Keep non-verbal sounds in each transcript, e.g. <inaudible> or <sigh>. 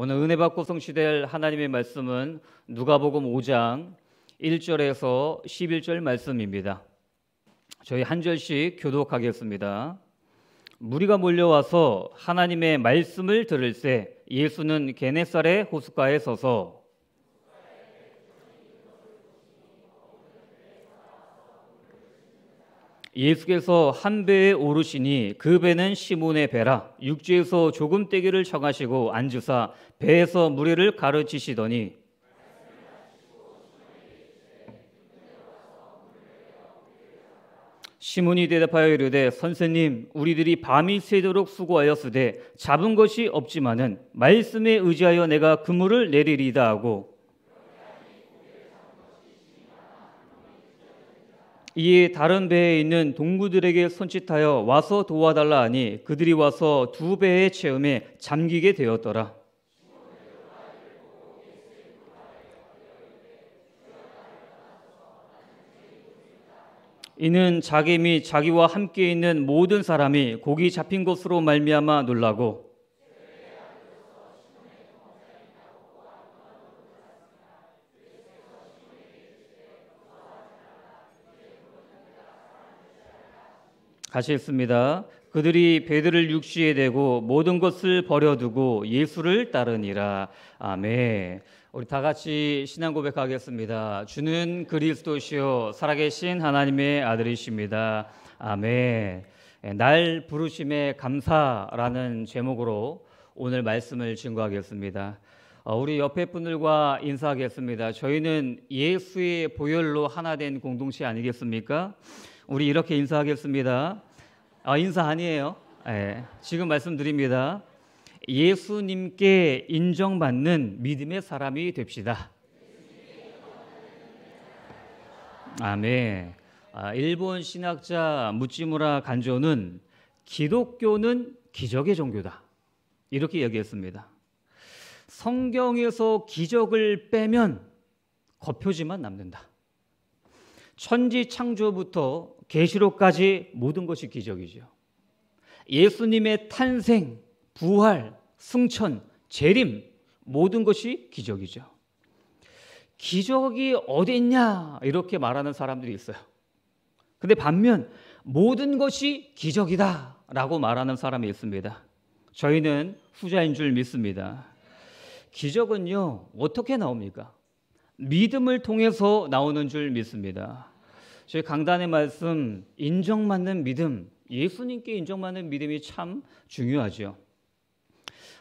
오늘 은혜 받고 성취될 하나님의 말씀은 누가복음 5장 1절에서 11절 말씀입니다. 저희 한 절씩 교독하겠습니다. 무리가 몰려와서 하나님의 말씀을 들을 때 예수는 게네살의 호숫가에 서서 예수께서 한 배에 오르시니 그 배는 시몬의 배라 육지에서 조금 떼기를 청하시고 안주사 배에서 무리를 가르치시더니 시몬이 대답하여 이르되 선생님 우리들이 밤이 새도록 수고하였으되 잡은 것이 없지만은 말씀에 의지하여 내가 그물을 내리리다 하고 이에 다른 배에 있는 동구들에게 손짓하여 와서 도와달라 하니 그들이 와서 두 배의 체험에 잠기게 되었더라. 이는 자기 및 자기와 함께 있는 모든 사람이 고기 잡힌 것으로 말미암아 놀라고 가이 읽습니다. 그들이 배들을 육지에 대고 모든 것을 버려두고 예수를 따르니라. 아멘. 우리 다 같이 신앙 고백하겠습니다. 주는 그리스도시요 살아계신 하나님의 아들이십니다. 아멘. 예, 날 부르심에 감사라는 제목으로 오늘 말씀을 증거하겠습니다. 어, 우리 옆에 분들과 인사하겠습니다. 저희는 예수의 보혈로 하나 된 공동체 아니겠습니까? 우리 이렇게 인사하겠습니다. 아, 인사 아니에요. 네, 지금 말씀드립니다. 예수님께 인정받는 믿음의 사람이 됩시다. 아멘. 아, 일본 신학자 무찌무라 간조는 기독교는 기적의 종교다. 이렇게 얘기했습니다. 성경에서 기적을 빼면 겉표지만 남는다. 천지 창조부터 계시록까지 모든 것이 기적이죠. 예수님의 탄생, 부활, 승천, 재림 모든 것이 기적이죠. 기적이 어디 있냐 이렇게 말하는 사람들이 있어요. 근데 반면 모든 것이 기적이다라고 말하는 사람이 있습니다. 저희는 후자인 줄 믿습니다. 기적은요 어떻게 나옵니까? 믿음을 통해서 나오는 줄 믿습니다. 저희 강단의 말씀 인정받는 믿음 예수님께 인정받는 믿음이 참 중요하죠.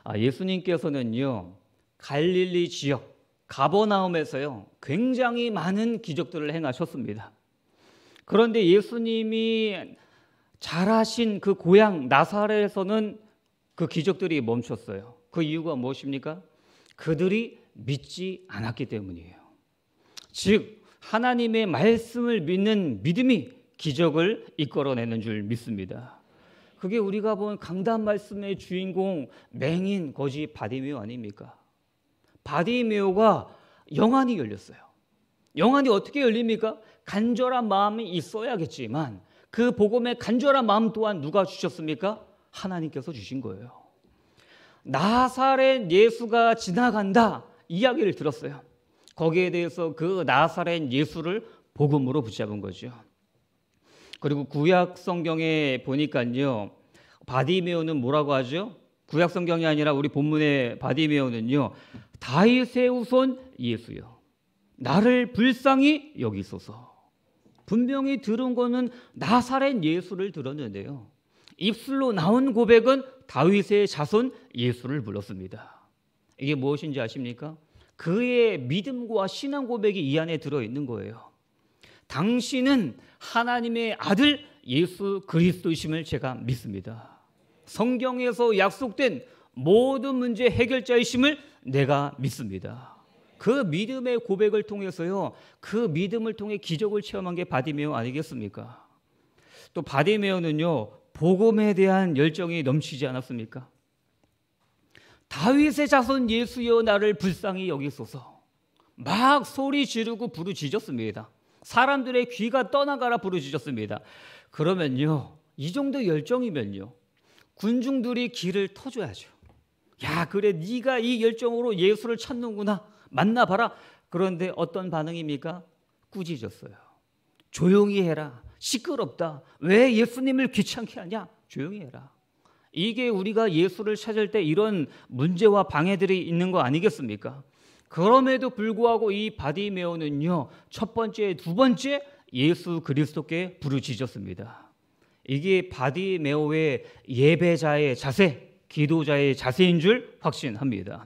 아, 예수님께서는요 갈릴리 지역 가버나움에서요 굉장히 많은 기적들을 행하셨습니다. 그런데 예수님이 잘하신 그 고향 나사렛에서는 그 기적들이 멈췄어요. 그 이유가 무엇입니까? 그들이 믿지 않았기 때문이에요. 즉 하나님의 말씀을 믿는 믿음이 기적을 이끌어내는 줄 믿습니다. 그게 우리가 본 강단 말씀의 주인공 맹인 거지 바디메오 아닙니까? 바디메오가 영안이 열렸어요. 영안이 어떻게 열립니까? 간절한 마음이 있어야겠지만 그 복음의 간절한 마음 또한 누가 주셨습니까? 하나님께서 주신 거예요. 나사렛 예수가 지나간다 이야기를 들었어요. 거기에 대해서 그 나사렛 예수를 복음으로 붙잡은 거죠. 그리고 구약 성경에 보니까요. 바디메오는 뭐라고 하죠? 구약 성경이 아니라 우리 본문의 바디메오는요. 다윗의 우선 예수요. 나를 불쌍히 여기소서. 분명히 들은 거는 나사렛 예수를 들었는데요. 입술로 나온 고백은 다윗의 자손 예수를 불렀습니다. 이게 무엇인지 아십니까? 그의 믿음과 신앙 고백이 이 안에 들어 있는 거예요. 당신은 하나님의 아들 예수 그리스도이심을 제가 믿습니다. 성경에서 약속된 모든 문제 해결자이심을 내가 믿습니다. 그 믿음의 고백을 통해서요, 그 믿음을 통해 기적을 체험한 게 바디메어 아니겠습니까? 또 바디메어는요, 복음에 대한 열정이 넘치지 않았습니까? 다윗의 자손 예수여 나를 불쌍히 여기소서. 막 소리 지르고 부르짖었습니다. 사람들의 귀가 떠나가라 부르짖었습니다. 그러면요. 이 정도 열정이면요. 군중들이 길을 터줘야죠. 야, 그래 네가 이 열정으로 예수를 찾는구나. 만나 봐라. 그런데 어떤 반응입니까? 꾸짖었어요. 조용히 해라. 시끄럽다. 왜 예수님을 귀찮게 하냐? 조용히 해라. 이게 우리가 예수를 찾을 때 이런 문제와 방해들이 있는 거 아니겠습니까? 그럼에도 불구하고 이 바디메오는요 첫 번째, 두 번째 예수 그리스도께 부르짖었습니다. 이게 바디메오의 예배자의 자세, 기도자의 자세인 줄 확신합니다.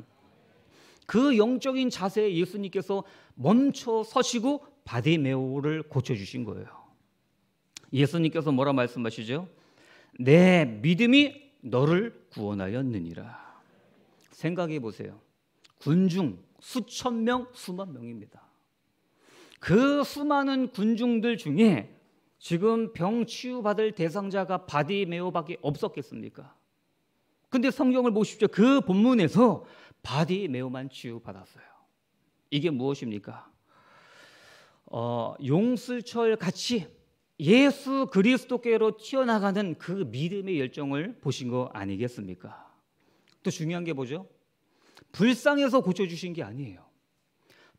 그 영적인 자세에 예수님께서 멈춰 서시고 바디메오를 고쳐주신 거예요. 예수님께서 뭐라 말씀하시죠? 내 믿음이 너를 구원하였느니라. 생각해 보세요. 군중 수천 명, 수만 명입니다. 그 수많은 군중들 중에 지금 병 치유받을 대상자가 바디메오밖에 없었겠습니까? 근데 성경을 보십시오. 그 본문에서 바디메오만 치유받았어요. 이게 무엇입니까? 어, 용슬철 같이 예수 그리스도께로 튀어나가는 그 믿음의 열정을 보신 거 아니겠습니까? 또 중요한 게 뭐죠? 불쌍해서 고쳐주신 게 아니에요.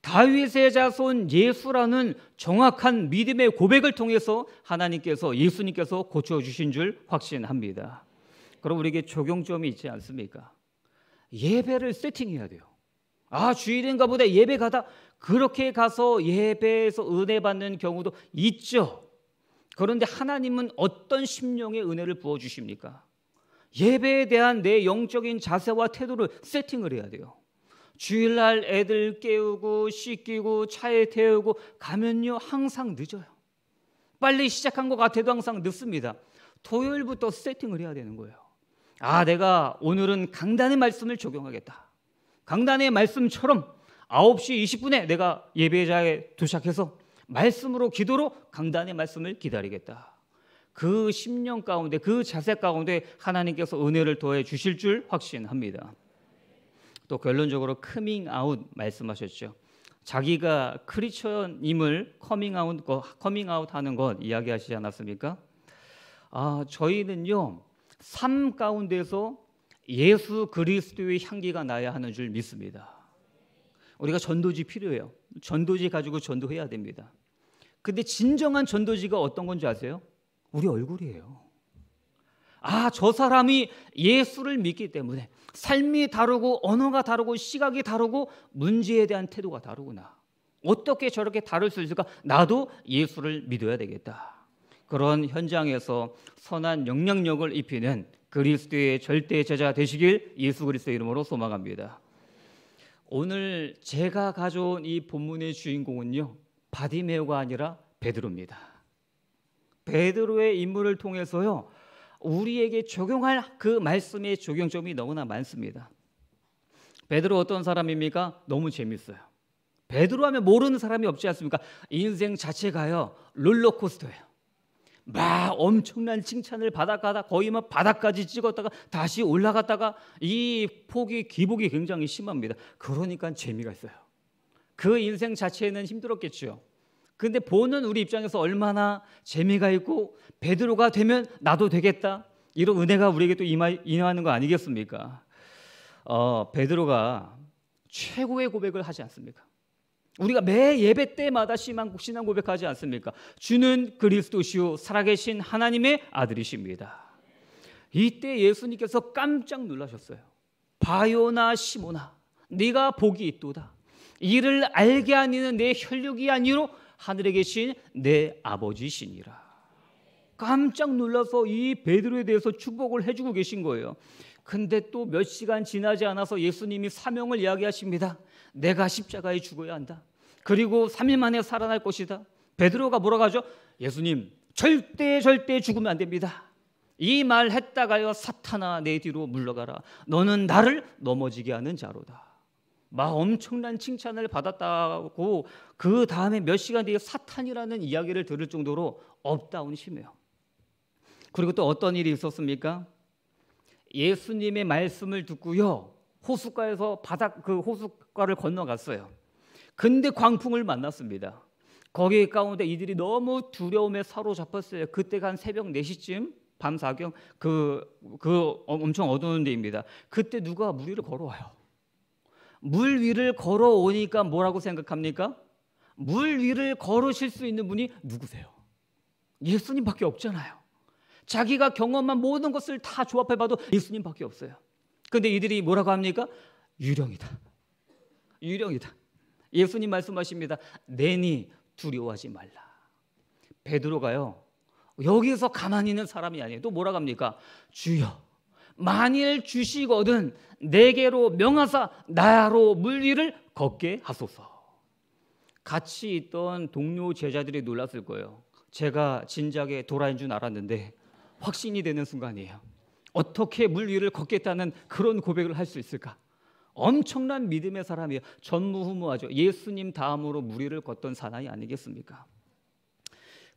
다윗의 자손 예수라는 정확한 믿음의 고백을 통해서 하나님께서 예수님께서 고쳐주신 줄 확신합니다. 그럼 우리에게 적용점이 있지 않습니까? 예배를 세팅해야 돼요. 아, 주일인가 보다 예배 가다 그렇게 가서 예배에서 은혜 받는 경우도 있죠. 그런데 하나님은 어떤 심령의 은혜를 부어 주십니까? 예배에 대한 내 영적인 자세와 태도를 세팅을 해야 돼요. 주일날 애들 깨우고 씻기고 차에 태우고 가면요 항상 늦어요. 빨리 시작한 것 같아도 항상 늦습니다. 토요일부터 세팅을 해야 되는 거예요. 아, 내가 오늘은 강단의 말씀을 적용하겠다. 강단의 말씀처럼 9시 20분에 내가 예배자에 도착해서 말씀으로 기도로 강단의 말씀을 기다리겠다. 그 10년 가운데 그 자세 가운데 하나님께서 은혜를 더해 주실 줄 확신합니다. 또 결론적으로 커밍 아웃 말씀하셨죠. 자기가 크리처님을 커밍 아웃 커밍 아웃 하는 것 이야기하시지 않았습니까? 아, 저희는요. 삶 가운데서 예수 그리스도의 향기가 나야 하는 줄 믿습니다. 우리가 전도지 필요해요. 전도지 가지고 전도해야 됩니다. 근데 진정한 전도지가 어떤 건지 아세요? 우리 얼굴이에요. 아, 저 사람이 예수를 믿기 때문에 삶이 다르고 언어가 다르고 시각이 다르고 문제에 대한 태도가 다르구나. 어떻게 저렇게 다를 수 있을까? 나도 예수를 믿어야 되겠다. 그런 현장에서 선한 영향력을 입히는 그리스도의 절대 제자 되시길 예수 그리스도의 이름으로 소망합니다. 오늘 제가 가져온 이 본문의 주인공은요. 바디메오가 아니라 베드로입니다. 베드로의 인물을 통해서요. 우리에게 적용할 그 말씀의 적용점이 너무나 많습니다. 베드로 어떤 사람입니까? 너무 재밌어요. 베드로 하면 모르는 사람이 없지 않습니까? 인생 자체가요. 롤러코스터예요. 막 엄청난 칭찬을 받아가다 거의 막 바닥까지 찍었다가 다시 올라갔다가 이 폭이 기복이 굉장히 심합니다. 그러니까 재미가 있어요. 그 인생 자체는 에 힘들었겠죠. 근데 보는 우리 입장에서 얼마나 재미가 있고 베드로가 되면 나도 되겠다. 이런 은혜가 우리에게 또 임하, 임하는 거 아니겠습니까? 어, 베드로가 최고의 고백을 하지 않습니까? 우리가 매 예배 때마다 심한 신앙 고백하지 않습니까? 주는 그리스도시요 살아계신 하나님의 아들이십니다. 이때 예수님께서 깜짝 놀라셨어요. 바요나 시모나 네가 복이 있도다. 이를 알게 하니는 내 혈육이 아니로 하늘에 계신 내 아버지시니라. 깜짝 놀라서 이 베드로에 대해서 축복을 해주고 계신 거예요. 근데 또 몇 시간 지나지 않아서 예수님이 사명을 이야기하십니다. 내가 십자가에 죽어야 한다. 그리고 3일 만에 살아날 것이다. 베드로가 뭐라고 하죠? 예수님, 절대 절대 죽으면 안 됩니다. 이 말 했다가요 사탄아 내 뒤로 물러가라. 너는 나를 넘어지게 하는 자로다. 막 엄청난 칭찬을 받았다고 그 다음에 몇 시간 뒤에 사탄이라는 이야기를 들을 정도로 업다운 심해요. 그리고 또 어떤 일이 있었습니까? 예수님의 말씀을 듣고요. 호숫가에서 바닥 그 호숫가를 건너갔어요. 근데 광풍을 만났습니다. 거기 가운데 이들이 너무 두려움에 사로잡혔어요. 그때가 한 새벽 4시쯤 밤 사경 그 그 엄청 어두운 데입니다. 그때 누가 무리를 걸어와요. 물 위를 걸어오니까 뭐라고 생각합니까? 물 위를 걸으실 수 있는 분이 누구세요? 예수님밖에 없잖아요. 자기가 경험한 모든 것을 다 조합해봐도 예수님밖에 없어요. 근데 이들이 뭐라고 합니까? 유령이다. 유령이다. 예수님 말씀하십니다. 내니 두려워하지 말라. 베드로가요. 여기서 가만히 있는 사람이 아니에요. 또 뭐라 합니까? 주여 만일 주시거든 내게로 명하사 나로 물 위를 걷게 하소서. 같이 있던 동료 제자들이 놀랐을 거예요. 제가 진작에 도라인 줄 알았는데 확신이 되는 순간이에요. 어떻게 물 위를 걷겠다는 그런 고백을 할 수 있을까? 엄청난 믿음의 사람이에요. 전무후무하죠. 예수님 다음으로 무리를 걷던 사나이 아니겠습니까?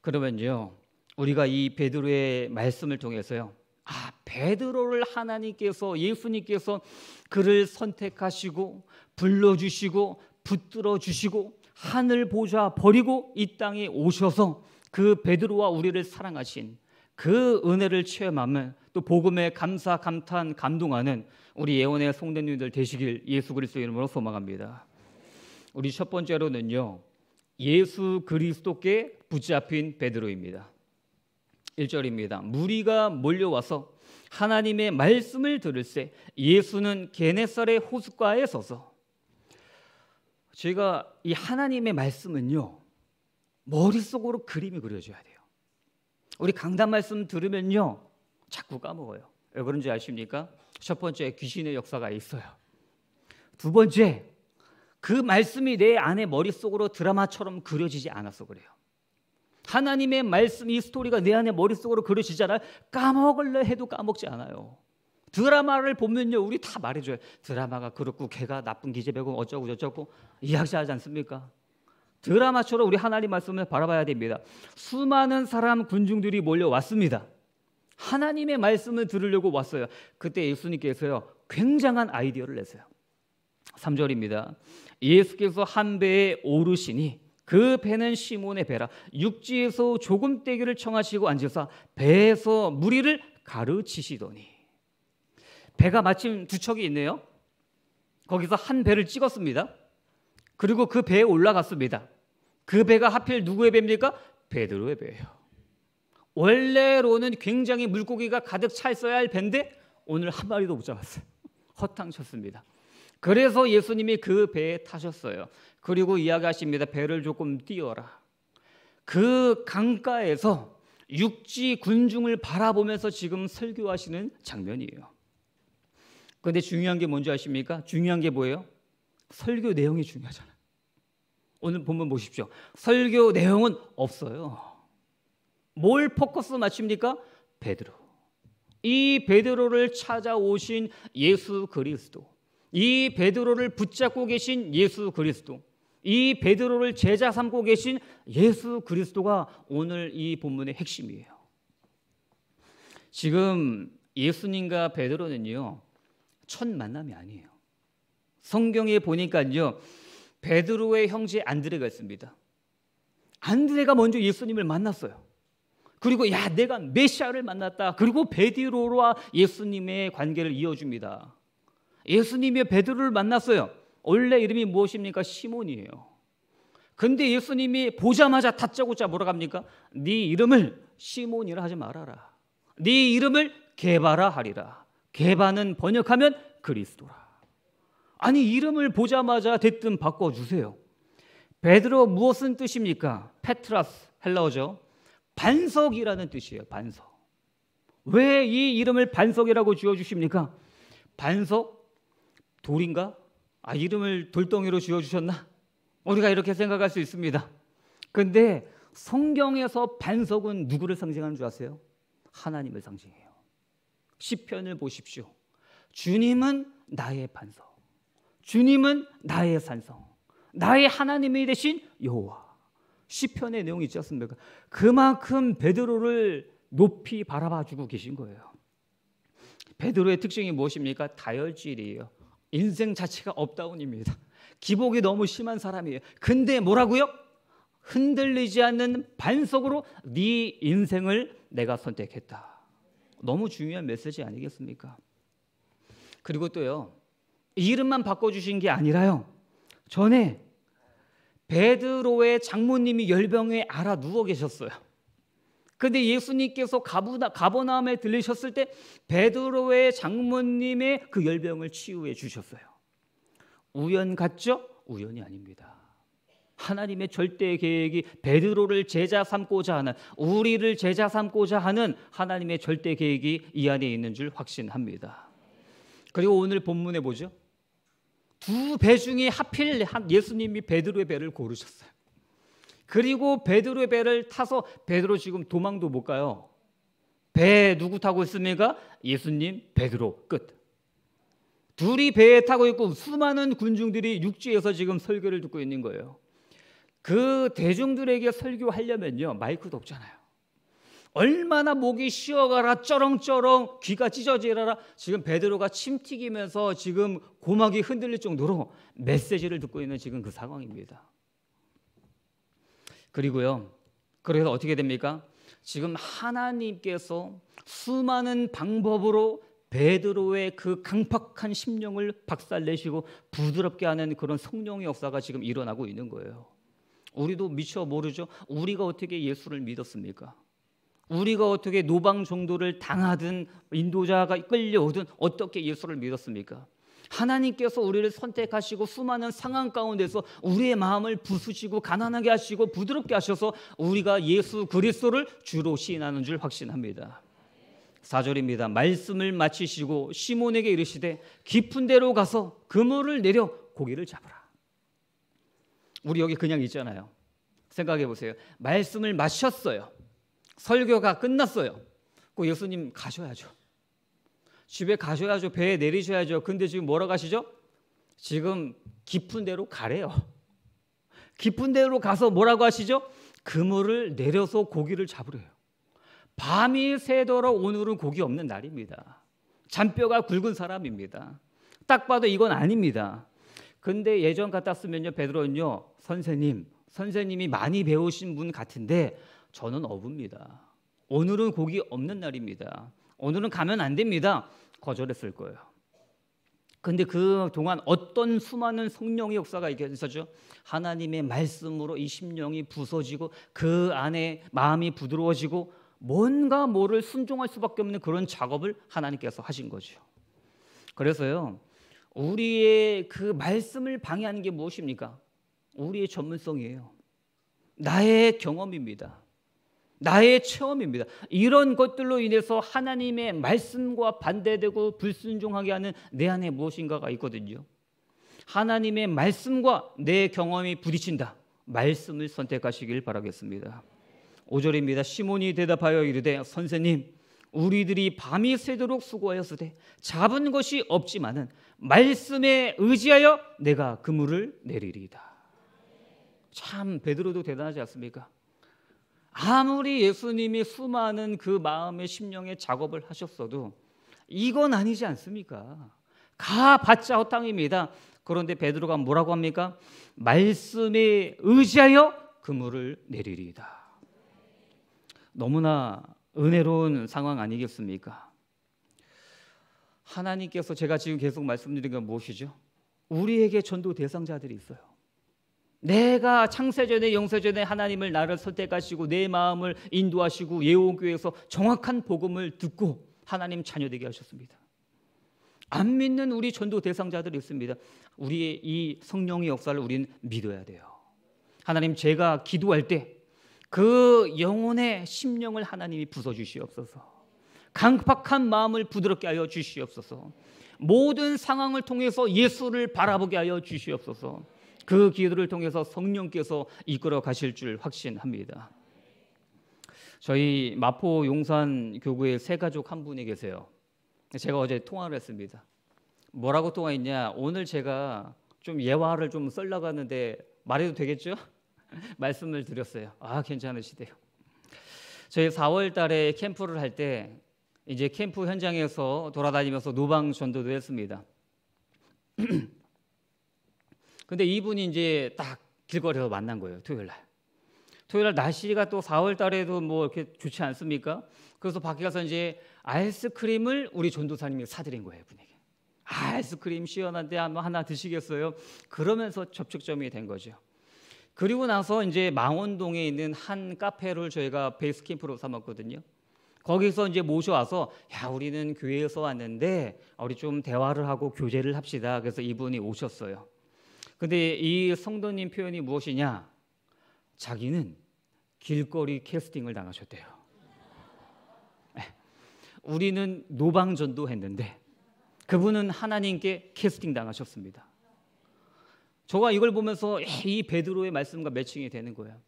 그러면요. 우리가 이 베드로의 말씀을 통해서요. 아, 베드로를 하나님께서 예수님께서 그를 선택하시고 불러 주시고 붙들어 주시고 하늘 보좌 버리고 이 땅에 오셔서 그 베드로와 우리를 사랑하신 그 은혜를 체험하며 또 복음에 감사 감탄 감동하는 우리 예언의 성대님들 되시길 예수 그리스도 이름으로 소망합니다. 우리 첫 번째로는요. 예수 그리스도께 붙잡힌 베드로입니다. 1절입니다. 무리가 몰려와서 하나님의 말씀을 들을세 예수는 게네살의 호숫가에 서서 제가 이 하나님의 말씀은요. 머릿속으로 그림이 그려져야 돼요. 우리 강단 말씀 들으면요. 자꾸 까먹어요. 왜 그런지 아십니까? 첫 번째 귀신의 역사가 있어요. 두 번째 그 말씀이 내 안에 머릿속으로 드라마처럼 그려지지 않아서 그래요. 하나님의 말씀 이 스토리가 내 안에 머릿속으로 그려지잖아요. 까먹을래 해도 까먹지 않아요. 드라마를 보면요. 우리 다 말해줘요. 드라마가 그렇고 걔가 나쁜 기재배고 어쩌고 저쩌고 이야기하지 않습니까? 드라마처럼 우리 하나님 말씀을 바라봐야 됩니다. 수많은 사람 군중들이 몰려왔습니다. 하나님의 말씀을 들으려고 왔어요. 그때 예수님께서요. 굉장한 아이디어를 내세요 3절입니다. 예수께서 한 배에 오르시니 그 배는 시몬의 배라 육지에서 조금 떼기를 청하시고 앉으사 배에서 무리를 가르치시더니 배가 마침 두 척이 있네요. 거기서 한 배를 찍었습니다. 그리고 그 배에 올라갔습니다. 그 배가 하필 누구의 배입니까? 베드로의 배예요. 원래로는 굉장히 물고기가 가득 차 있어야 할 배인데 오늘 한 마리도 못 잡았어요. <laughs> 허탕 쳤습니다. 그래서 예수님이 그 배에 타셨어요. 그리고 이야기하십니다. 배를 조금 띄어라그 강가에서 육지 군중을 바라보면서 지금 설교하시는 장면이에요. 근데 중요한 게 뭔지 아십니까? 중요한 게 뭐예요? 설교 내용이 중요하잖아요. 오늘 본문 보십시오. 설교 내용은 없어요. 뭘 포커스 맞춥니까? 베드로. 이 베드로를 찾아오신 예수 그리스도. 이 베드로를 붙잡고 계신 예수 그리스도. 이 베드로를 제자 삼고 계신 예수 그리스도가 오늘 이 본문의 핵심이에요. 지금 예수님과 베드로는요. 첫 만남이 아니에요. 성경에 보니까요. 베드로의 형제 안드레가 있습니다. 안드레가 먼저 예수님을 만났어요. 그리고 야 내가 메시아를 만났다. 그리고 베드로와 예수님의 관계를 이어줍니다. 예수님의 베드로를 만났어요. 원래 이름이 무엇입니까? 시몬이에요. 근데 예수님이 보자마자 다짜고짜 뭐라 합니까? 네 이름을 시몬이라 하지 말아라. 네 이름을 개바라 하리라. 개바는 번역하면 그리스도라. 아니 이름을 보자마자 대뜸 바꿔 주세요. 베드로 무엇은 뜻입니까? 페트라스 헬라어죠. 반석이라는 뜻이에요. 반석. 왜 이 이름을 반석이라고 지어 주십니까? 반석 돌인가? 아, 이름을 돌덩이로 지어주셨나? 우리가 이렇게 생각할 수 있습니다. 근데 성경에서 반석은 누구를 상징하는 줄 아세요? 하나님을 상징해요. 시편을 보십시오. 주님은 나의 반석. 주님은 나의 산성. 나의 하나님이 되신 여호와. 시편의 내용이 있지 않습니까? 그만큼 베드로를 높이 바라봐 주고 계신 거예요. 베드로의 특징이 무엇입니까? 다혈질이에요. 인생 자체가 업다운입니다. 기복이 너무 심한 사람이에요. 근데 뭐라고요? 흔들리지 않는 반석으로 네 인생을 내가 선택했다. 너무 중요한 메시지 아니겠습니까? 그리고 또요. 이름만 바꿔 주신 게 아니라요. 전에 베드로의 장모님이 열병에 알아 누워 계셨어요. 근데 예수님께서 가보나움에 들리셨을 때 베드로의 장모님의 그 열병을 치유해 주셨어요. 우연 같죠? 우연이 아닙니다. 하나님의 절대 계획이 베드로를 제자 삼고자 하는 우리를 제자 삼고자 하는 하나님의 절대 계획이 이 안에 있는 줄 확신합니다. 그리고 오늘 본문에 보죠. 두 배 중에 하필 예수님이 베드로의 배를 고르셨어요. 그리고 베드로의 배를 타서 베드로 지금 도망도 못 가요. 배 누구 타고 있습니까? 예수님, 베드로. 끝. 둘이 배에 타고 있고 수많은 군중들이 육지에서 지금 설교를 듣고 있는 거예요. 그 대중들에게 설교하려면요. 마이크도 없잖아요. 얼마나 목이 쉬어가라 쩌렁쩌렁 귀가 찢어지라 지금 베드로가 침 튀기면서 지금 고막이 흔들릴 정도로 메시지를 듣고 있는 지금 그 상황입니다. 그리고요. 그래서 어떻게 됩니까? 지금 하나님께서 수많은 방법으로 베드로의 그 강팍한 심령을 박살내시고 부드럽게 하는 그런 성령의 역사가 지금 일어나고 있는 거예요. 우리도 미처 모르죠. 우리가 어떻게 예수를 믿었습니까? 우리가 어떻게 노방 정도를 당하든 인도자가 끌려오든 어떻게 예수를 믿었습니까? 하나님께서 우리를 선택하시고 수많은 상황 가운데서 우리의 마음을 부수시고 가난하게 하시고 부드럽게 하셔서 우리가 예수 그리스도를 주로 시인하는 줄 확신합니다. 4절입니다. 말씀을 마치시고 시몬에게 이르시되 깊은 데로 가서 그물을 내려 고기를 잡으라. 우리 여기 그냥 있잖아요. 생각해 보세요. 말씀을 마셨어요. 설교가 끝났어요. 그 예수님 가셔야죠. 집에 가셔야죠. 배에 내리셔야죠. 근데 지금 뭐라 가시죠? 지금 깊은 데로 가래요. 깊은 데로 가서 뭐라고 하시죠? 그물을 내려서 고기를 잡으래요. 밤이 새도록 오늘은 고기 없는 날입니다. 잔뼈가 굵은 사람입니다. 딱 봐도 이건 아닙니다. 근데 예전 같았으면요 베드로는요 선생님 선생님이 많이 배우신 분 같은데 저는 어부입니다. 오늘은 고기 없는 날입니다. 오늘은 가면 안 됩니다. 거절했을 거예요. 근데 그 동안 어떤 수많은 성령의 역사가 있었죠. 하나님의 말씀으로 이 심령이 부서지고 그 안에 마음이 부드러워지고 뭔가 모를 순종할 수밖에 없는 그런 작업을 하나님께서 하신 거죠. 그래서요. 우리의 그 말씀을 방해하는 게 무엇입니까? 우리의 전문성이에요. 나의 경험입니다. 나의 체험입니다. 이런 것들로 인해서 하나님의 말씀과 반대되고 불순종하게 하는 내 안에 무엇인가가 있거든요. 하나님의 말씀과 내 경험이 부딪힌다. 말씀을 선택하시길 바라겠습니다. 5절입니다. 시몬이 대답하여 이르되 선생님 우리들이 밤이 새도록 수고하였으되 잡은 것이 없지만은 말씀에 의지하여 내가 그물을 내리리이다. 참 베드로도 대단하지 않습니까? 아무리 예수님이 수많은 그 마음의 심령의 작업을 하셨어도 이건 아니지 않습니까? 가 받자 허탕입니다. 그런데 베드로가 뭐라고 합니까? 말씀에 의지하여 그물을 내리리이다. 너무나 은혜로운 상황 아니겠습니까? 하나님께서 제가 지금 계속 말씀드린 건 무엇이죠? 우리에게 전도 대상자들이 있어요. 내가 창세전에 영세전에 하나님을 나를 선택하시고 내 마음을 인도하시고 예원교회에서 정확한 복음을 듣고 하나님 자녀 되게 하셨습니다. 안 믿는 우리 전도 대상자들이 있습니다. 우리의 이 성령의 역사를 우리는 믿어야 돼요. 하나님 제가 기도할 때 그 영혼의 심령을 하나님이 부숴 주시옵소서. 강팍한 마음을 부드럽게 하여 주시옵소서. 모든 상황을 통해서 예수를 바라보게 하여 주시옵소서. 그 기도를 통해서 성령께서 이끌어 가실 줄 확신합니다. 저희 마포 용산 교구에 세 가족 한 분이 계세요. 제가 어제 통화를 했습니다. 뭐라고 통화했냐? 오늘 제가 좀 예화를 좀 썰나가는데 말해도 되겠죠? <laughs> 말씀을 드렸어요. 아 괜찮으시대요. 저희 4월달에 캠프를 할 때 이제 캠프 현장에서 돌아다니면서 노방 전도도 했습니다. <clears throat> 근데 이분이 이제 딱 길거리에서 만난 거예요. 토요일 날. 토요일 날 날씨가 또 4월 달에도 뭐 이렇게 좋지 않습니까? 그래서 밖에 가서 이제 아이스크림을 우리 전도사님이 사드린 거예요, 분에게. 아이스크림 시원한데 한번 하나 드시겠어요? 그러면서 접촉점이 된 거죠. 그리고 나서 이제 망원동에 있는 한 카페를 저희가 베이스 캠프로 삼았거든요. 거기서 이제 모셔와서 야 우리는 교회에서 왔는데 우리 좀 대화를 하고 교제를 합시다. 그래서 이분이 오셨어요. 근데 이 성도님 표현이 무엇이냐? 자기는 길거리 캐스팅을 당하셨대요. 예. 우리는 노방전도 했는데 그분은 하나님께 캐스팅 당하셨습니다. 저가 이걸 보면서 이 베드로의 말씀과 매칭이 되는 거예요.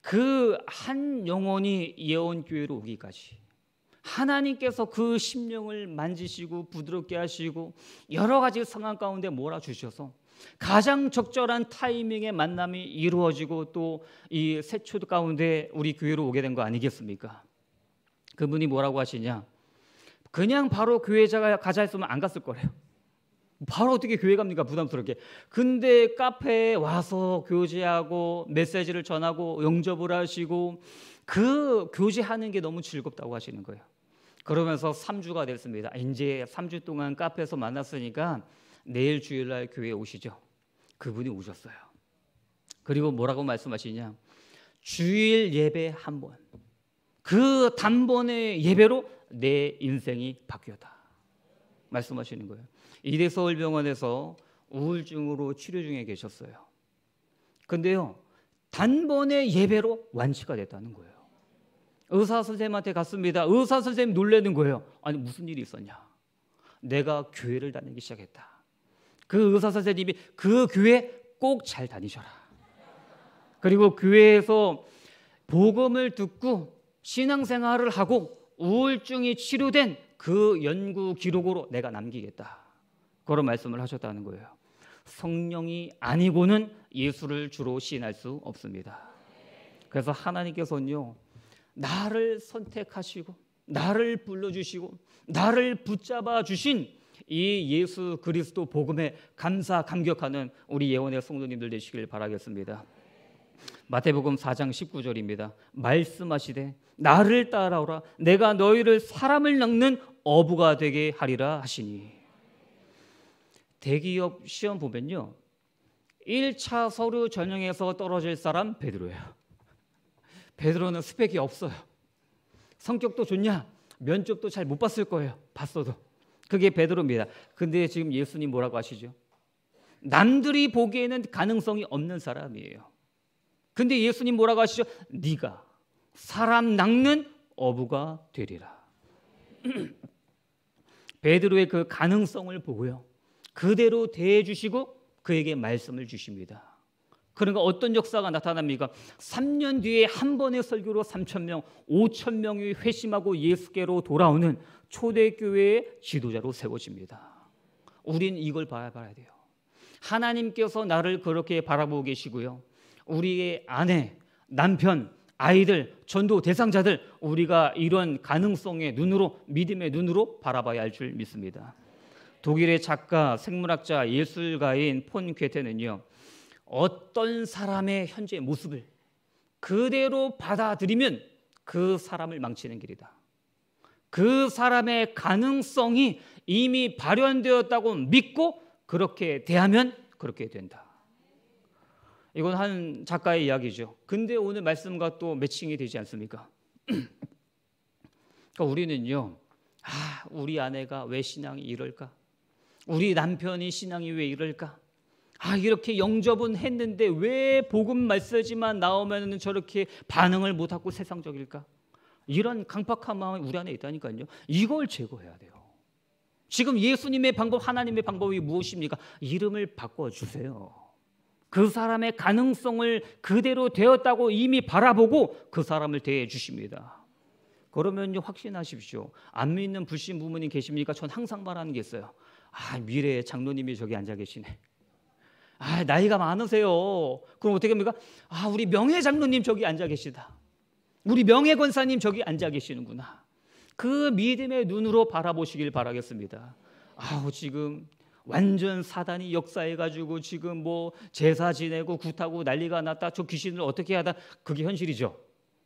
그 한 영혼이 예언교회로 오기까지 하나님께서 그 심령을 만지시고 부드럽게 하시고 여러 가지 상황 가운데 몰아주셔서 가장 적절한 타이밍에 만남이 이루어지고 또 이 세초 가운데 우리 교회로 오게 된 거 아니겠습니까? 그분이 뭐라고 하시냐? 그냥 바로 교회자가 가자 했으면 안 갔을 거래요. 바로 어떻게 교회 갑니까? 부담스럽게. 근데 카페에 와서 교제하고 메시지를 전하고 영접을 하시고 그 교제하는 게 너무 즐겁다고 하시는 거예요. 그러면서 3주가 됐습니다. 이제 3주 동안 카페에서 만났으니까 내일 주일날 교회에 오시죠. 그분이 오셨어요. 그리고 뭐라고 말씀하시냐? 주일 예배 한 번. 그 단번의 예배로 내 인생이 바뀌었다. 말씀하시는 거예요. 이대 서울병원에서 우울증으로 치료 중에 계셨어요. 근데요, 단번에 예배로 완치가 됐다는 거예요. 의사 선생님한테 갔습니다. 의사 선생님 놀래는 거예요. 아니, 무슨 일이 있었냐? 내가 교회를 다니기 시작했다. 그 의사 선생님이 그 교회 꼭 잘 다니셔라. 그리고 교회에서 복음을 듣고 신앙생활을 하고 우울증이 치료된 그 연구 기록으로 내가 남기겠다. 그런 말씀을 하셨다는 거예요. 성령이 아니고는 예수를 주로 시인할 수 없습니다. 그래서 하나님께서는요, 나를 선택하시고, 나를 불러주시고, 나를 붙잡아 주신 이 예수 그리스도 복음에 감사 감격하는 우리 예원의 성도님들 되시길 바라겠습니다. 마태복음 4장 19절입니다. 말씀하시되 나를 따라오라 내가 너희를 사람을 낚는 어부가 되게 하리라 하시니 대기업 시험 보면요. 1차 서류 전형에서 떨어질 사람 베드로예요. 베드로는 스펙이 없어요. 성격도 좋냐? 면접도 잘 못 봤을 거예요. 봤어도. 그게 베드로입니다. 근데 지금 예수님 뭐라고 하시죠? 남들이 보기에는 가능성이 없는 사람이에요. 근데 예수님 뭐라고 하시죠? 네가 사람 낚는 어부가 되리라. <clears throat> 베드로의 그 가능성을 보고요. 그대로 대해 주시고 그에게 말씀을 주십니다. 그러니까 어떤 역사가 나타납니까? 3년 뒤에 한 번의 설교로 3천 명, 5천 명이 회심하고 예수께로 돌아오는 초대교회의 지도자로 세워집니다. 우린 이걸 봐야 봐야 돼요. 하나님께서 나를 그렇게 바라보고 계시고요. 우리의 아내, 남편, 아이들, 전도 대상자들 우리가 이런 가능성의 눈으로 믿음의 눈으로 바라봐야 할 줄 믿습니다. 독일의 작가, 생물학자, 예술가인 폰 괴테는요. 어떤 사람의 현재 모습을 그대로 받아들이면 그 사람을 망치는 길이다. 그 사람의 가능성이 이미 발현되었다고 믿고 그렇게 대하면 그렇게 된다. 이건 한 작가의 이야기죠. 근데 오늘 말씀과 또 매칭이 되지 않습니까? <clears throat> 그러니까 우리는요, 아, 우리 아내가 왜 신앙이 이럴까? 우리 남편이 신앙이 왜 이럴까? 아 이렇게 영접은 했는데 왜 복음 말씀만 지 나오면 저렇게 반응을 못하고 세상적일까? 이런 강박한 마음이 우리 안에 있다니까요. 이걸 제거해야 돼요. 지금 예수님의 방법, 하나님의 방법이 무엇입니까? 이름을 바꿔주세요. 그 사람의 가능성을 그대로 되었다고 이미 바라보고 그 사람을 대해 주십니다. 그러면 확신하십시오. 안 믿는 불신 부모님 계십니까? 전 항상 말하는 게 있어요. 아, 미래의 장로님이 저기 앉아 계시네. 아, 나이가 많으세요. 그럼 어떻게 합니까? 아, 우리 명예 장로님 저기 앉아 계시다. 우리 명예 권사님 저기 앉아 계시는구나. 그 믿음의 눈으로 바라보시길 바라겠습니다. 아우, 지금 완전 사단이 역사해가지고 지금 뭐 제사 지내고 굿하고 난리가 났다. 저 귀신을 어떻게 하다. 그게 현실이죠.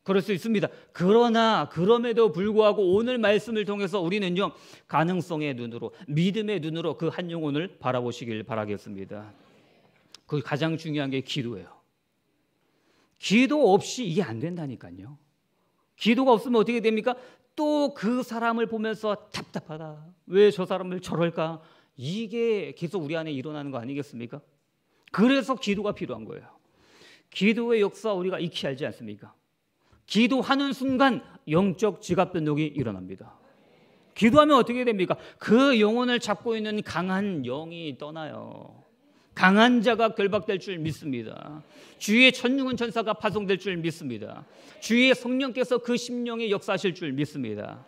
그럴 수 있습니다. 그러나 그럼에도 불구하고 오늘 말씀을 통해서 우리는요 가능성의 눈으로 믿음의 눈으로 그 한 영혼을 바라보시길 바라겠습니다. 그 가장 중요한 게 기도예요. 기도 없이 이게 안 된다니까요. 기도가 없으면 어떻게 됩니까? 또 그 사람을 보면서 답답하다. 왜 저 사람을 저럴까? 이게 계속 우리 안에 일어나는 거 아니겠습니까? 그래서 기도가 필요한 거예요. 기도의 역사 우리가 익히 알지 않습니까? 기도하는 순간 영적 지갑 변동이 일어납니다. 기도하면 어떻게 됩니까? 그 영혼을 잡고 있는 강한 영이 떠나요. 강한 자가 결박될 줄 믿습니다. 주의 천육은 천사가 파송될 줄 믿습니다. 주의 성령께서 그 심령에 역사하실 줄 믿습니다.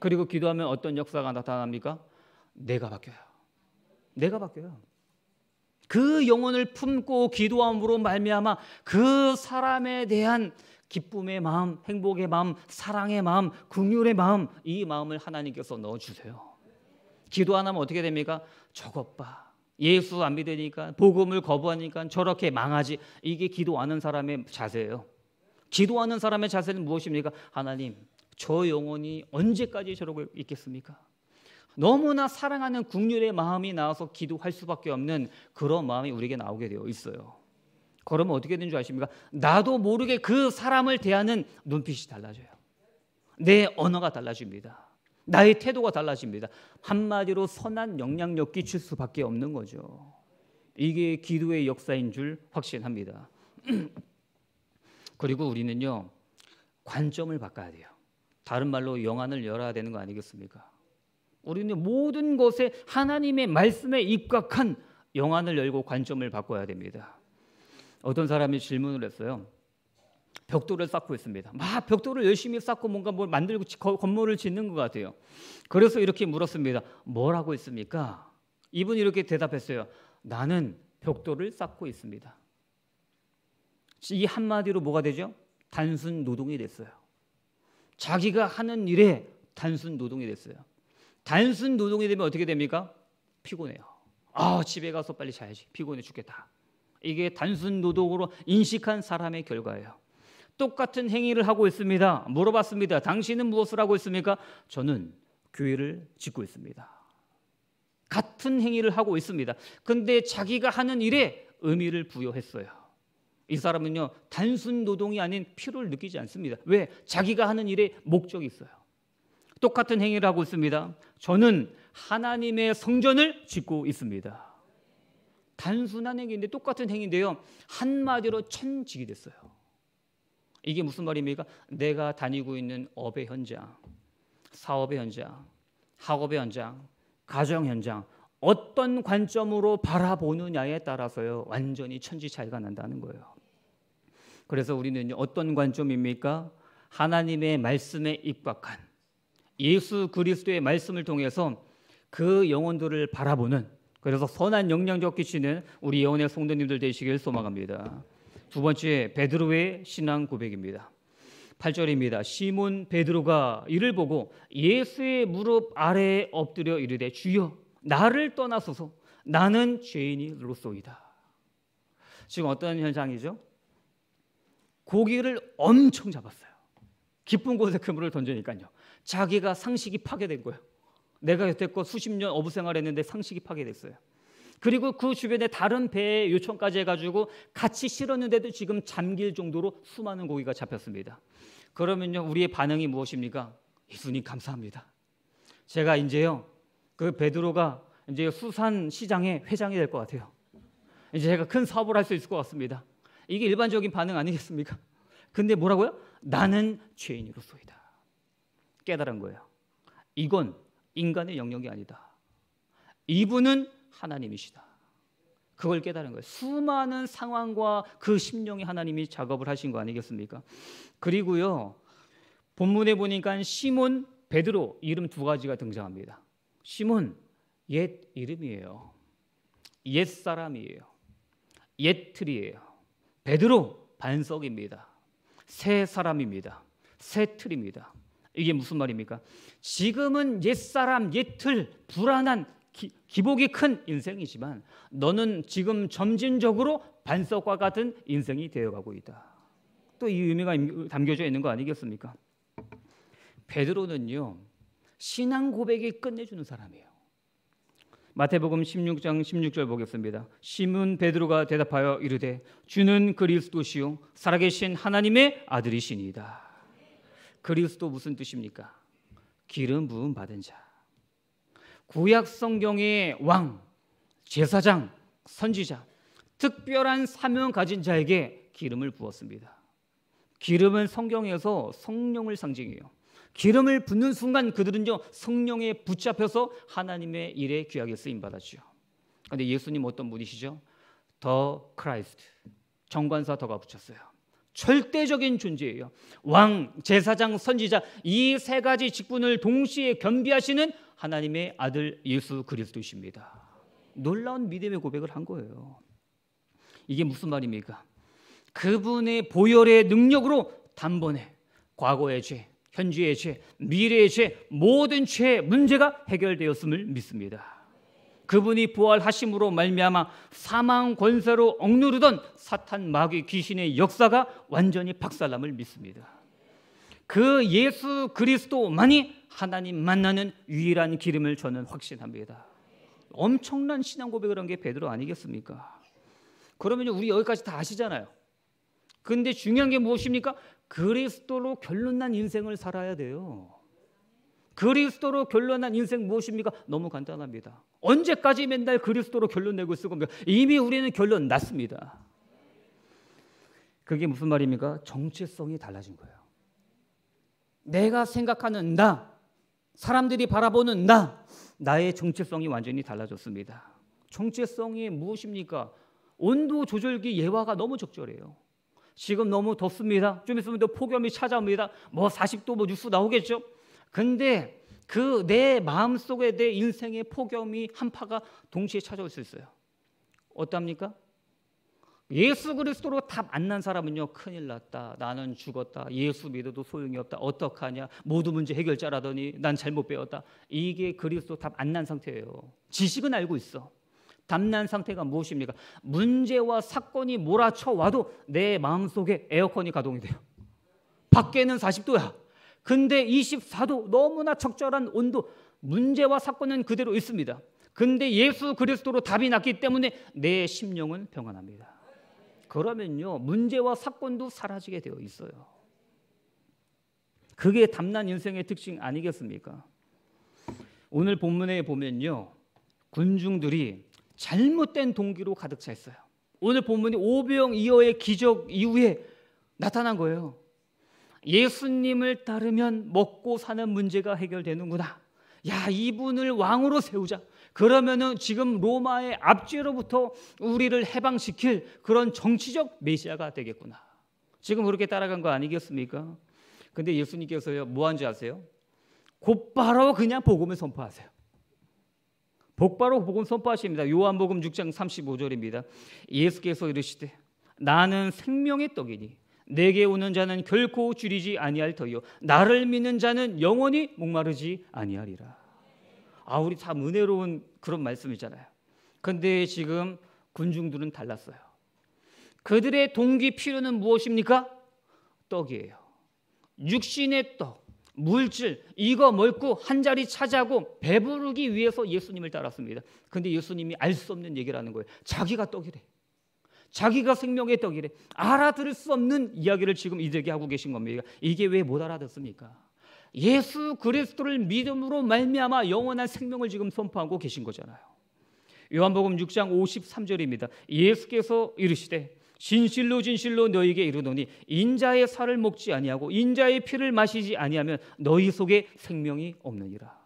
그리고 기도하면 어떤 역사가 나타납니까? 내가 바뀌어요. 내가 바뀌어요. 그 영혼을 품고 기도함으로 말미암아 그 사람에 대한 기쁨의 마음, 행복의 마음, 사랑의 마음, 긍휼의 마음 이 마음을 하나님께서 넣어 주세요. 기도 안 하면 어떻게 됩니까? 저것 봐. 예수 안 믿으니까 복음을 거부하니까 저렇게 망하지. 이게 기도하는 사람의 자세예요. 기도하는 사람의 자세는 무엇입니까? 하나님, 저 영혼이 언제까지 저러고 있겠습니까? 너무나 사랑하는 국률의 마음이 나와서 기도할 수밖에 없는 그런 마음이 우리에게 나오게 되어 있어요. 그러면 어떻게 되는 줄 아십니까? 나도 모르게 그 사람을 대하는 눈빛이 달라져요. 내 언어가 달라집니다. 나의 태도가 달라집니다. 한마디로 선한 영향력 끼칠 수밖에 없는 거죠. 이게 기도의 역사인 줄 확신합니다. <clears throat> 그리고 우리는요. 관점을 바꿔야 돼요. 다른 말로 영안을 열어야 되는 거 아니겠습니까? 우리는 모든 것에 하나님의 말씀에 입각한 영안을 열고 관점을 바꿔야 됩니다. 어떤 사람이 질문을 했어요. 벽돌을 쌓고 있습니다. 막 벽돌을 열심히 쌓고 뭔가 뭘 만들고 건물을 짓는 것 같아요. 그래서 이렇게 물었습니다. 뭘 하고 있습니까? 이분이 이렇게 대답했어요. 나는 벽돌을 쌓고 있습니다. 이 한마디로 뭐가 되죠? 단순 노동이 됐어요. 자기가 하는 일에 단순 노동이 됐어요. 단순 노동이 되면 어떻게 됩니까? 피곤해요. 아, 집에 가서 빨리 자야지. 피곤해 죽겠다. 이게 단순 노동으로 인식한 사람의 결과예요. 똑같은 행위를 하고 있습니다. 물어봤습니다. 당신은 무엇을 하고 있습니까? 저는 교회를 짓고 있습니다. 같은 행위를 하고 있습니다. 근데 자기가 하는 일에 의미를 부여했어요. 이 사람은요, 단순 노동이 아닌 피로를 느끼지 않습니다. 왜? 자기가 하는 일에 목적이 있어요. 똑같은 행위를 하고 있습니다. 저는 하나님의 성전을 짓고 있습니다. 단순한 행위인데 똑같은 행위인데요. 한마디로 천직이 됐어요. 이게 무슨 말입니까? 내가 다니고 있는 업의 현장, 사업의 현장, 학업의 현장, 가정 현장 어떤 관점으로 바라보느냐에 따라서요 완전히 천지 차이가 난다는 거예요. 그래서 우리는 어떤 관점입니까? 하나님의 말씀에 입각한 예수 그리스도의 말씀을 통해서 그 영혼들을 바라보는 그래서 선한 영향력 끼치는 우리 영혼의 성도님들 되시길 소망합니다. 두 번째 베드로의 신앙 고백입니다. 8절입니다. 시몬 베드로가 이를 보고 예수의 무릎 아래에 엎드려 이르되 주여 나를 떠나소서 나는 죄인이로소이다. 지금 어떤 현상이죠? 고기를 엄청 잡았어요. 깊은 곳에 그물을 던져니까요. 자기가 상식이 파괴된 거예요. 내가 여태껏 수십 년 어부생활했는데 상식이 파괴됐어요. 그리고 그 주변에 다른 배에 요청까지 해가지고 같이 실었는데도 지금 잠길 정도로 수많은 고기가 잡혔습니다. 그러면요 우리의 반응이 무엇입니까? 예수님 감사합니다. 제가 이제요 그 베드로가 이제 수산 시장의 회장이 될 것 같아요. 이제 제가 큰 사업을 할 수 있을 것 같습니다. 이게 일반적인 반응 아니겠습니까? 근데 뭐라고요? 나는 죄인으로소이다. 깨달은 거예요. 이건 인간의 영역이 아니다. 이분은 하나님이시다. 그걸 깨달은 거예요. 수많은 상황과 그 심령이 하나님이 작업을 하신 거 아니겠습니까? 그리고요. 본문에 보니까 시몬, 베드로 이름 두 가지가 등장합니다. 시몬 옛 이름이에요. 옛 사람이에요. 옛 틀이에요. 베드로 반석입니다. 새 사람입니다. 새 틀입니다. 이게 무슨 말입니까? 지금은 옛 사람, 옛틀, 불안한 기, 기복이 큰 인생이지만 너는 지금 점진적으로 반석과 같은 인생이 되어가고 있다. 또 이 의미가 담겨져 있는 거 아니겠습니까? 베드로는요 신앙 고백이 끝내주는 사람이에요. 마태복음 16장 16절 보겠습니다. 시몬 베드로가 대답하여 이르되 주는 그리스도시요 살아계신 하나님의 아들이시니이다. 그리스도 무슨 뜻입니까? 기름 부음 받은 자. 구약 성경의 왕, 제사장, 선지자, 특별한 사명 가진 자에게 기름을 부었습니다. 기름은 성경에서 성령을 상징해요. 기름을 붓는 순간 그들은요 성령에 붙잡혀서 하나님의 일에 귀하게 쓰임 받았죠. 근데 예수님 어떤 분이시죠? 더 크라이스트 정관사 더가 붙였어요. 절대적인 존재예요. 왕, 제사장, 선지자 이 세 가지 직분을 동시에 겸비하시는 하나님의 아들 예수 그리스도십니다. 놀라운 믿음의 고백을 한 거예요. 이게 무슨 말입니까? 그분의 보혈의 능력으로 단번에 과거의 죄, 현재의 죄, 미래의 죄, 모든 죄의 문제가 해결되었음을 믿습니다. 그분이 부활하심으로 말미암아 사망 권세로 억누르던 사탄 마귀 귀신의 역사가 완전히 박살남을 믿습니다. 그 예수 그리스도만이 하나님 만나는 유일한 기름을 저는 확신합니다. 엄청난 신앙 고백을 한게 베드로 아니겠습니까? 그러면 우리 여기까지 다 아시잖아요. 근데 중요한 게 무엇입니까? 그리스도로 결론난 인생을 살아야 돼요. 그리스도로 결론난 인생 무엇입니까? 너무 간단합니다. 언제까지 맨날 그리스도로 결론 내고 있을 겁니까? 이미 우리는 결론 났습니다. 그게 무슨 말입니까? 정체성이 달라진 거예요. 내가 생각하는 나, 사람들이 바라보는 나, 나의 정체성이 완전히 달라졌습니다. 정체성이 무엇입니까? 온도 조절기 예화가 너무 적절해요. 지금 너무 덥습니다. 좀 있으면 또 폭염이 찾아옵니다. 뭐 40도 뭐 뉴스 나오겠죠? 근데 그 내 마음속에 내 인생의 폭염이 한파가 동시에 찾아올 수 있어요. 어떻합니까? 예수 그리스도로 답 안 난 사람은요 큰일 났다 나는 죽었다 예수 믿어도 소용이 없다 어떡하냐 모두 문제 해결자라더니 난 잘못 배웠다 이게 그리스도 답 안 난 상태예요 지식은 알고 있어 담난 상태가 무엇입니까 문제와 사건이 몰아쳐 와도 내 마음속에 에어컨이 가동이 돼요 밖에는 40도야 근데 24도 너무나 적절한 온도 문제와 사건은 그대로 있습니다 근데 예수 그리스도로 답이 났기 때문에 내 심령은 평안합니다 그러면요 문제와 사건도 사라지게 되어 있어요. 그게 담난 인생의 특징 아니겠습니까? 오늘 본문에 보면요 군중들이 잘못된 동기로 가득 차 있어요. 오늘 본문이 오병 이어의 기적 이후에 나타난 거예요. 예수님을 따르면 먹고 사는 문제가 해결되는구나. 야, 이분을 왕으로 세우자. 그러면은 지금 로마의 압제로부터 우리를 해방시킬 그런 정치적 메시아가 되겠구나. 지금 그렇게 따라간 거 아니겠습니까? 근데 예수님께서요, 뭐한줄 아세요? 곧바로 그냥 복음을 선포하세요. 복바로 복음 선포하십니다. 요한복음 6장 35절입니다. 예수께서 이르시되 나는 생명의 떡이니 내게 오는 자는 결코 줄이지 아니할 터요 나를 믿는 자는 영원히 목마르지 아니하리라. 아, 우리 참 은혜로운 그런 말씀이잖아요. 근데 지금 군중들은 달랐어요. 그들의 동기 필요는 무엇입니까? 떡이에요. 육신의 떡, 물질, 이거 멀고 한 자리 차지하고 배부르기 위해서 예수님을 따랐습니다. 근데 예수님이 알 수 없는 얘기를 하는 거예요. 자기가 떡이래. 자기가 생명의 떡이래. 알아들을 수 없는 이야기를 지금 이들에게 하고 계신 겁니다. 이게 왜 못 알아듣습니까? 예수 그리스도를 믿음으로 말미암아 영원한 생명을 지금 선포하고 계신 거잖아요. 요한복음 6장 53절입니다. 예수께서 이르시되 진실로 진실로 너희에게 이르노니 인자의 살을 먹지 아니하고 인자의 피를 마시지 아니하면 너희 속에 생명이 없느니라.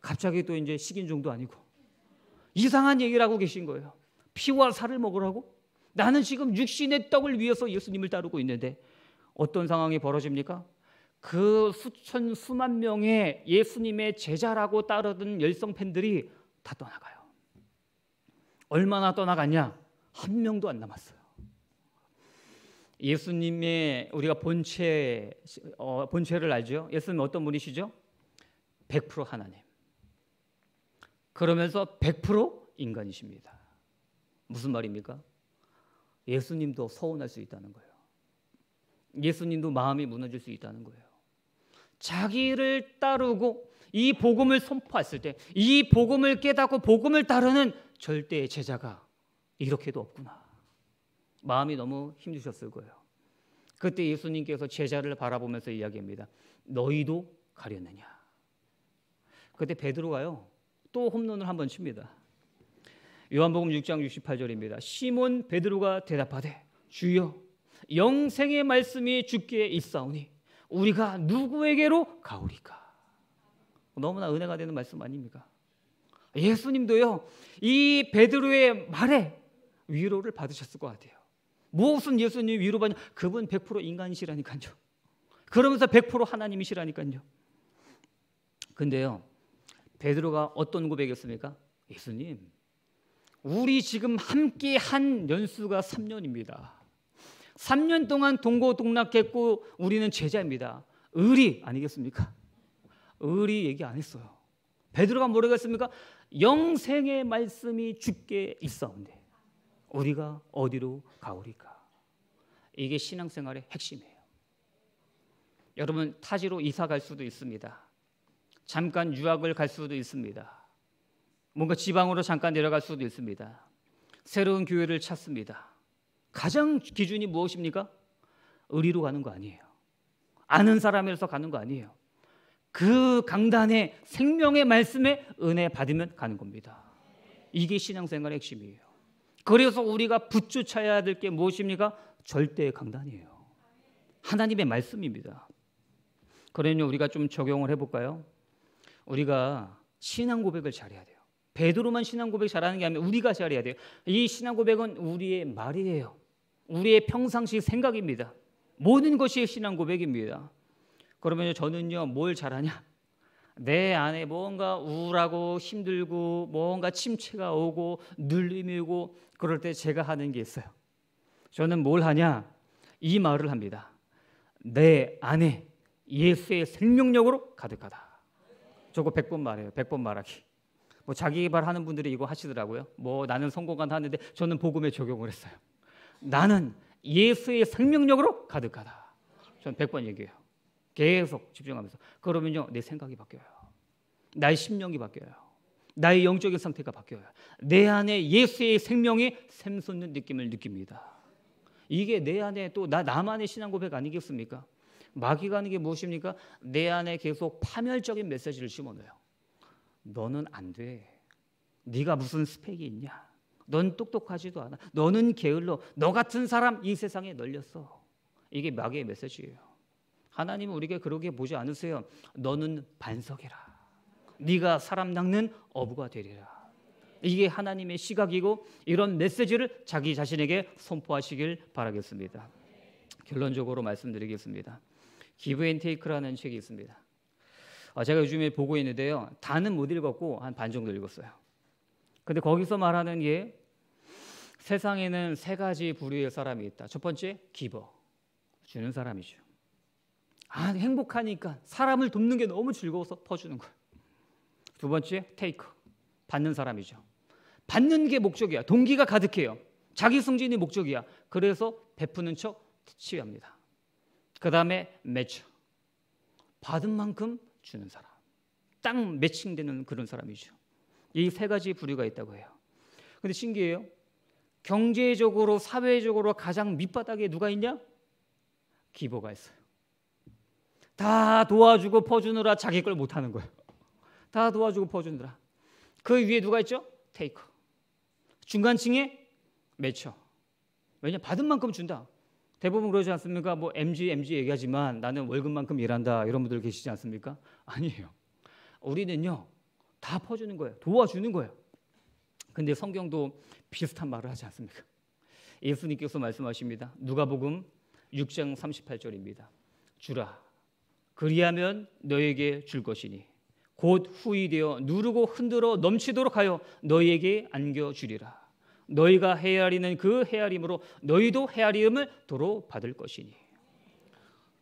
갑자기 또 이제 식인종도 아니고 이상한 얘기를 하고 계신 거예요. 피와 살을 먹으라고? 나는 지금 육신의 떡을 위해서 예수님을 따르고 있는데 어떤 상황이 벌어집니까? 그 수천 수만 명의 예수님의 제자라고 따르던 열성 팬들이 다 떠나가요. 얼마나 떠나갔냐? 한 명도 안 남았어요. 예수님의 우리가 본체 어, 본체를 알죠. 예수님 어떤 분이시죠? 100% 하나님. 그러면서 100% 인간이십니다. 무슨 말입니까? 예수님도 서운할 수 있다는 거예요. 예수님도 마음이 무너질 수 있다는 거예요. 자기를 따르고 이 복음을 선포했을 때 이 복음을 깨닫고 복음을 따르는 절대의 제자가 이렇게도 없구나. 마음이 너무 힘드셨을 거예요. 그때 예수님께서 제자를 바라보면서 이야기합니다. 너희도 가려느냐? 그때 베드로가요. 또 홈런을 한번 칩니다. 요한복음 6장 68절입니다. 시몬 베드로가 대답하되 주여 영생의 말씀이 주께 있사오니 우리가 누구에게로 가오리까? 너무나 은혜가 되는 말씀 아닙니까? 예수님도요. 이 베드로의 말에 위로를 받으셨을 것 같아요. 무엇은 예수님 위로받냐? 그분 100% 인간이시라니까요. 그러면서 100% 하나님이시라니까요. 근데요. 베드로가 어떤 고백이습니까 예수님, 우리 지금 함께 한 연수가 3년입니다. 3년 동안 동고동락했고 우리는 제자입니다 의리 아니겠습니까? 의리 얘기 안 했어요. 베드로가 모르겠습니까? 영생의 말씀이 주께 있사온데 우리가 어디로 가오리까? 이게 신앙생활의 핵심이에요. 여러분 타지로 이사 갈 수도 있습니다. 잠깐 유학을 갈 수도 있습니다. 뭔가 지방으로 잠깐 내려갈 수도 있습니다. 새로운 교회를 찾습니다. 가장 기준이 무엇입니까? 의리로 가는 거 아니에요. 아는 사람에서 가는 거 아니에요. 그 강단의 생명의 말씀에 은혜 받으면 가는 겁니다. 이게 신앙생활의 핵심이에요. 그래서 우리가 붙여쳐야 될 게 무엇입니까? 절대의 강단이에요. 하나님의 말씀입니다. 그러니 우리가 좀 적용을 해볼까요? 우리가 신앙 고백을 잘해야 돼요. 베드로만 신앙 고백 잘하는 게 아니라 우리가 잘해야 돼요. 이 신앙 고백은 우리의 말이에요. 우리의 평상시 생각입니다. 모든 것이 신앙 고백입니다. 그러면 저는요, 뭘 잘하냐? 내 안에 뭔가 우울하고 힘들고 뭔가 침체가 오고 눌림이 고 그럴 때 제가 하는 게 있어요. 저는 뭘 하냐? 이 말을 합니다. 내 안에 예수의 생명력으로 가득하다. 저거 100번 말해요. 100번 말하기. 뭐 자기 개발하는 분들이 이거 하시더라고요. 뭐 나는 성공한 하는데 저는 복음에 적용을 했어요. 나는 예수의 생명력으로 가득하다. 전 100번 얘기해요. 계속 집중하면서. 그러면요, 내 생각이 바뀌어요. 나의 심령이 바뀌어요. 나의 영적인 상태가 바뀌어요. 내 안에 예수의 생명이 샘솟는 느낌을 느낍니다. 이게 내 안에 또 나 나만의 신앙 고백 아니겠습니까? 마귀가 하는 게 무엇입니까? 내 안에 계속 파멸적인 메시지를 심어넣어요. 너는 안 돼. 네가 무슨 스펙이 있냐? 넌 똑똑하지도 않아. 너는 게을러. 너 같은 사람 이 세상에 널렸어. 이게 마귀의 메시지예요. 하나님은 우리에게 그러게 보지 않으세요. 너는 반석이라. 네가 사람 낚는 어부가 되리라. 이게 하나님의 시각이고 이런 메시지를 자기 자신에게 선포하시길 바라겠습니다. 결론적으로 말씀드리겠습니다. 기브 앤 테이크라는 책이 있습니다. 아, 제가 요즘에 보고 있는데요. 다는 못 읽었고 한 반 정도 읽었어요. 근데 거기서 말하는 게 세상에는 세 가지 부류의 사람이 있다. 첫 번째 기버 주는 사람이죠. 아 행복하니까 사람을 돕는 게 너무 즐거워서 퍼주는 거예요. 두 번째 테이크 받는 사람이죠. 받는 게 목적이야. 동기가 가득해요. 자기 승진이 목적이야. 그래서 베푸는 척 치유합니다. 그 다음에 매쳐 받은 만큼 주는 사람. 딱 매칭되는 그런 사람이죠. 이세 가지 부류가 있다고 해요. 근데 신기해요. 경제적으로 사회적으로 가장 밑바닥에 누가 있냐? 기보가 있어요. 다 도와주고 퍼주느라 자기 걸 못하는 거예요. 다 도와주고 퍼주느라. 그 위에 누가 있죠? 테이커. 중간층에 매쳐. 왜냐 받은 만큼 준다. 대부분 그러지 않습니까? 뭐 MG MG 얘기하지만 나는 월급만큼 일한다 이런 분들 계시지 않습니까? 아니에요. 우리는요 다 퍼주는 거예요. 도와주는 거예요. 근데 성경도 비슷한 말을 하지 않습니까? 예수님께서 말씀하십니다. 누가복음 6장 38절입니다. 주라 그리하면 너에게 줄 것이니 곧 후이 되어 누르고 흔들어 넘치도록 하여 너희에게 안겨 주리라. 너희가 헤아리는 그 헤아림으로 너희도 헤아림을 도로 받을 것이니.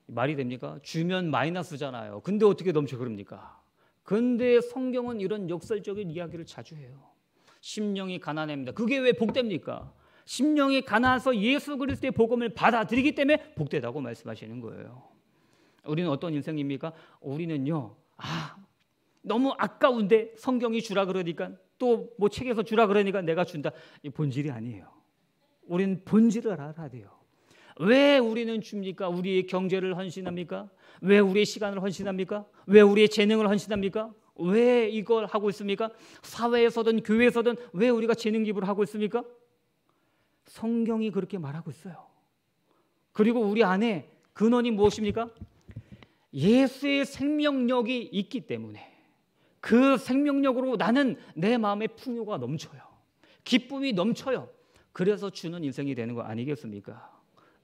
말이 됩니까? 주면 마이너스잖아요. 근데 어떻게 넘쳐 그럽니까? 근데 성경은 이런 역설적인 이야기를 자주 해요. 심령이 가난합니다. 그게 왜 복됩니까? 심령이 가난해서 예수 그리스도의 복음을 받아들이기 때문에 복되다고 말씀하시는 거예요. 우리는 어떤 인생입니까? 우리는요. 아, 너무 아까운데 성경이 주라 그러니까 또뭐 책에서 주라 그러니까 내가 준다. 이 본질이 아니에요. 우리는 본질을 알아야 돼요. 왜 우리는 줍니까? 우리의 경제를 헌신합니까? 왜 우리의 시간을 헌신합니까? 왜 우리의 재능을 헌신합니까? 왜 이걸 하고 있습니까? 사회에서든 교회에서든 왜 우리가 재능 기부를 하고 있습니까? 성경이 그렇게 말하고 있어요. 그리고 우리 안에 근원이 무엇입니까? 예수의 생명력이 있기 때문에 그 생명력으로 나는 내 마음의 풍요가 넘쳐요. 기쁨이 넘쳐요. 그래서 주는 인생이 되는 거 아니겠습니까?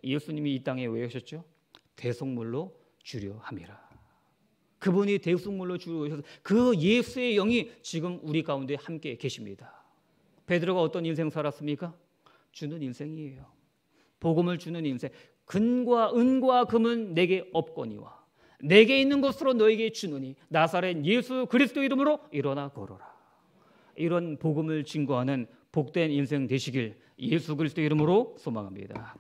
예수님이 이 땅에 왜 오셨죠? 대속물로 주려 함이라. 그분이 대속물로 주려 오셔서 그 예수의 영이 지금 우리 가운데 함께 계십니다. 베드로가 어떤 인생 살았습니까? 주는 인생이에요. 복음을 주는 인생. 금과 은과 금은 내게 없거니와 내게 있는 것으로 너에게 주느니 나사렛 예수 그리스도 이름으로 일어나 걸어라. 이런 복음을 증거하는 복된 인생 되시길 예수 그리스도 이름으로 소망합니다.